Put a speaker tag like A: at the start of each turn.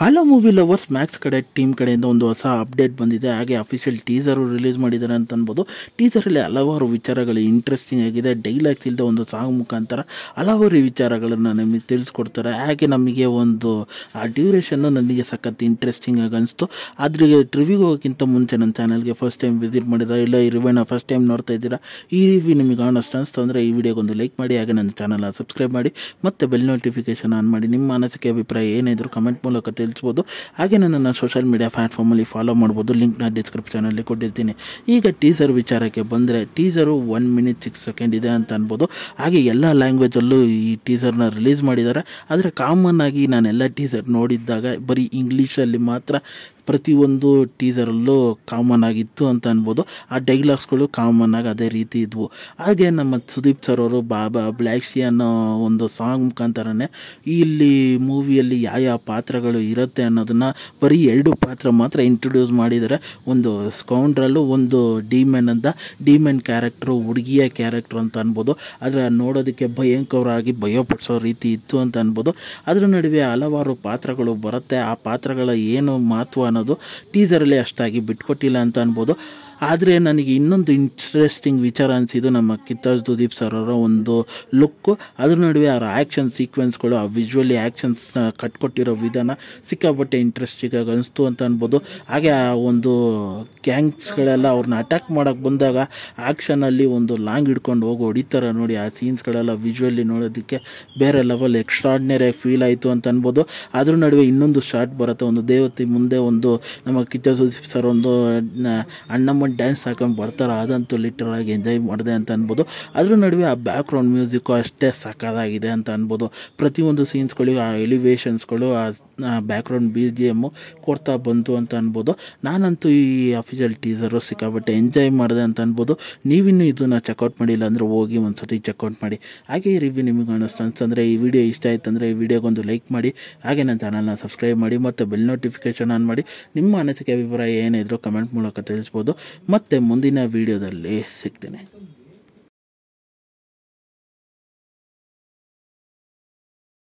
A: hello movie lovers Max ಕಡೆ team ಕಡೆಯಿಂದ ಒಂದು ಹೊಸ ಅಪ್ಡೇಟ್ ಬಂದಿದೆ ಹಾಗೆ ಅಫಿಷಿಯಲ್ ಟೀಸರು ರಿಲೀಸ್ ಮಾಡಿದ್ದಾರೆ ಅಂತ ಅನ್ಬೋದು ಟೀಸರಲ್ಲಿ ಹಲವಾರು ವಿಚಾರಗಳು ಇಂಟ್ರೆಸ್ಟಿಂಗ್ ಆಗಿದೆ ಡೈಲಾಗ್ಸ್ ಇಲ್ಲದೆ ಒಂದು ಸಾಂಗ್ ಮುಖಾಂತರ ಹಲವಾರು ವಿಚಾರಗಳನ್ನು ನಮಗೆ ತಿಳಿಸ್ಕೊಡ್ತಾರೆ ಹಾಗೆ ನಮಗೆ ಒಂದು ಆ ಡ್ಯೂರೇಷನ್ನು ನನಗೆ ಸಖತ್ ಇಂಟ್ರೆಸ್ಟಿಂಗ್ ಆಗಿ ಅನಿಸ್ತು ಆದರೆ ಟ್ರಿವಿಗೆ ಹೋಗೋಕ್ಕಿಂತ ಮುಂಚೆ ನನ್ನ ಚಾನಲ್ಗೆ ಫಸ್ಟ್ ಟೈಮ್ ವಿಸಿಟ್ ಮಾಡಿದ್ರೆ ಇಲ್ಲ ಈ ರಿವ್ಯೂನ ಫಸ್ಟ್ ಟೈಮ್ ನೋಡ್ತಾ ಇದ್ದೀರಾ ಈ ರಿವ್ಯೂ ನಿಮಗೆ ಆನೆಸ್ಟ್ ಅನಿಸ್ತು ಅಂದರೆ ಈ ವಿಡಿಯೋಗೆ ಒಂದು ಲೈಕ್ ಮಾಡಿ ಹಾಗೆ ನನ್ನ ಚಾನಲ್ನ ಸಬ್ಸ್ಕ್ರೈಬ್ ಮಾಡಿ ಮತ್ತು ಬೆಲ್ ನೋಟಿಫಿಕೇಷನ್ ಆನ್ ಮಾಡಿ ನಿಮ್ಮ ಮನಸ್ಸಿಗೆ ಅಭಿಪ್ರಾಯ ಏನಿದ್ರು ಕಮೆಂಟ್ ಮೂಲಕ ತಿಳಿಸ್ಬೋದು ಹಾಗೆ ನನ್ನನ್ನು ಸೋಷಿಯಲ್ ಮೀಡಿಯಾ ಪ್ಲಾಟ್ಫಾರ್ಮಲ್ಲಿ ಫಾಲೋ ಮಾಡ್ಬೋದು ಲಿಂಕ್ನ ಡಿಸ್ಕ್ರಿಪ್ಷನಲ್ಲಿ ಕೊಟ್ಟಿರ್ತೀನಿ ಈಗ ಟೀಸರ್ ವಿಚಾರಕ್ಕೆ ಬಂದರೆ teaser one minute six second ಇದೆ ಅಂತ ಅನ್ಬೋದು ಹಾಗೆ ಎಲ್ಲ ಲ್ಯಾಂಗ್ವೇಜಲ್ಲೂ ಈ ಟೀಸರ್ನ ರಿಲೀಸ್ ಮಾಡಿದ್ದಾರೆ ಆದರೆ ಕಾಮನ್ ಆಗಿ ನಾನೆಲ್ಲ ಟೀಸರ್ ನೋಡಿದ್ದಾಗ ಬರೀ ಇಂಗ್ಲೀಷಲ್ಲಿ ಮಾತ್ರ ಪ್ರತಿಯೊಂದು ಟೀಸರಲ್ಲೂ ಕಾಮನ್ ಆಗಿತ್ತು ಅಂತ ಅನ್ಬೋದು ಆ ಡೈಲಾಗ್ಸ್ಗಳು ಕಾಮನ್ ಆಗಿ ಅದೇ ರೀತಿ ಇದ್ವು ಹಾಗೆ ನಮ್ಮ ಸುದೀಪ್ ಸರ್ ಅವರು ಬಾಬಾ ಬ್ಲ್ಯಾಕ್ ಶಿ ಅನ್ನೋ ಒಂದು ಸಾಂಗ್ ಮುಖಾಂತರನೇ ಇಲ್ಲಿ ಮೂವಿಯಲ್ಲಿ ಯಾವ ಯಾವ ಪಾತ್ರಗಳು ಇರುತ್ತೆ ಅನ್ನೋದನ್ನು ಬರೀ ಎರಡು ಪಾತ್ರ ಮಾತ್ರ ಇಂಟ್ರೊಡ್ಯೂಸ್ ಮಾಡಿದರೆ ಒಂದು ಸ್ಕೌಂಡ್ರಲ್ಲೂ ಒಂದು ಡಿಮೆನ್ ಅಂತ ಡಿಮೆನ್ ಕ್ಯಾರೆಕ್ಟ್ರು ಹುಡುಗಿಯ ಕ್ಯಾರೆಕ್ಟ್ರು ಅಂತ ಅನ್ಬೋದು ಆದರೆ ನೋಡೋದಕ್ಕೆ ಭಯಂಕರವಾಗಿ ಭಯಪಡಿಸೋ ರೀತಿ ಇತ್ತು ಅಂತ ಅನ್ಬೋದು ಅದರ ನಡುವೆ ಹಲವಾರು ಪಾತ್ರಗಳು ಬರುತ್ತೆ ಆ ಪಾತ್ರಗಳ ಏನು ಮಹತ್ವ ಅನ್ನೋದು ಟೀಸರಲ್ಲಿ ಅಷ್ಟಾಗಿ ಬಿಟ್ಕೊಟ್ಟಿಲ್ಲ ಅಂತ ಅನ್ಬೋದು ಆದರೆ ನನಗೆ ಇನ್ನೊಂದು ಇಂಟ್ರೆಸ್ಟಿಂಗ್ ವಿಚಾರ ಅನಿಸಿದ್ದು ನಮ್ಮ ಕಿತ್ತಾಜ್ ಸುದೀಪ್ ಸರ್ ಅವರ ಒಂದು ಲುಕ್ಕು ಅದ್ರ ನಡುವೆ ಅವರ ಆ್ಯಕ್ಷನ್ ಸೀಕ್ವೆನ್ಸ್ಗಳು ಆ ವಿಜುವಲಿ ಆ್ಯಕ್ಷನ್ಸ್ನ ಕಟ್ಕೊಟ್ಟಿರೋ ವಿಧಾನ ಸಿಕ್ಕಾಪಟ್ಟೆ ಇಂಟ್ರೆಸ್ಟಿಂಗ್ ಆಗಿ ಅನಿಸ್ತು ಅಂತ ಅನ್ಬೋದು ಹಾಗೆ ಆ ಒಂದು ಗ್ಯಾಂಗ್ಸ್ಗಳೆಲ್ಲ ಅವ್ರನ್ನ ಅಟ್ಯಾಕ್ ಮಾಡೋಕ್ಕೆ ಬಂದಾಗ ಆ್ಯಕ್ಷನಲ್ಲಿ ಒಂದು ಲಾಂಗ್ ಹಿಡ್ಕೊಂಡು ಹೋಗಿ ಹೊಡಿತಾರೆ ನೋಡಿ ಆ ಸೀನ್ಸ್ಗಳೆಲ್ಲ ವಿಜುವಲಿ ನೋಡೋದಕ್ಕೆ ಬೇರೆ ಲೆವೆಲ್ ಎಕ್ಸ್ಟ್ರಾಡ್ನರಿ ಫೀಲ್ ಆಯಿತು ಅಂತ ಅನ್ಬೋದು ಅದ್ರ ನಡುವೆ ಇನ್ನೊಂದು ಶಾರ್ಟ್ ಬರುತ್ತೆ ಒಂದು ದೇವತೆ ಮುಂದೆ ಒಂದು ನಮ್ಮ ಕಿಚ್ಚ ಸುದೀಪ್ ಸರ್ ಒಂದು ಅಣ್ಣಮ್ಮ ಡ್ಯಾನ್ಸ್ ಹಾಕೊಂಡು ಬರ್ತಾರೆ ಅದಂತೂ ಲಿಟ್ರಲಾಗಿ ಎಂಜಾಯ್ ಮಾಡಿದೆ ಅಂತ ಅನ್ಬೋದು ಅದ್ರ ನಡುವೆ ಆ ಬ್ಯಾಕ್ ಗ್ರೌಂಡ್ ಮ್ಯೂಸಿಕ್ಕು ಅಷ್ಟೇ ಸಕ್ಕದಾಗಿದೆ ಅಂತ ಅನ್ಬೋದು ಪ್ರತಿಯೊಂದು ಸೀನ್ಸ್ಗಳಿಗೂ ಆ ಎಲಿವೇಷನ್ಸ್ಗಳು ಆ background B G M ಕೊಡ್ತಾ ಬಂತು ಅಂತ ಅನ್ಬೋದು ನಾನಂತೂ ಈ ಅಫಿಷಿಯಲ್ ಟೀಸರು ಸಿಕ್ಕಾಬಟ್ಟೆ ಎಂಜಾಯ್ ಮಾಡಿದೆ ಅಂತ ಅನ್ಬೋದು ನೀವಿನ್ನೂ ಇದನ್ನು ಚೆಕ್ಔಟ್ ಮಾಡಿಲ್ಲ ಅಂದರೆ ಹೋಗಿ ಒಂದು ಸತಿ ಚೆಕ್ಔಟ್ ಮಾಡಿ ಹಾಗೆ ಈ ರಿವ್ಯೂ ನಿಮಗೆ ಅನ್ನಿಸ್ತು ಅಂತಂದರೆ ಈ ವಿಡಿಯೋ ಇಷ್ಟ ಆಯ್ತು ಅಂದರೆ ಈ ವಿಡಿಯೋಗೊಂದು ಲೈಕ್ ಮಾಡಿ ಹಾಗೆ ನನ್ನ ಚಾನಲ್ನ ಸಬ್ಸ್ಕ್ರೈಬ್ ಮಾಡಿ ಮತ್ತು ಬೆಲ್ ನೋಟಿಫಿಕೇಷನ್ ಆನ್ ಮಾಡಿ ನಿಮ್ಮ ಅನಿಸಿಕೆ ಅಭಿಪ್ರಾಯ ಏನಿದ್ರು ಕಮೆಂಟ್ ಮೂಲಕ ತಿಳಿಸ್ಬೋದು ಮತ್ತೆ ಮುಂದಿನ ವಿಡಿಯೋದಲ್ಲಿ ಸಿಗ್ತೀನಿ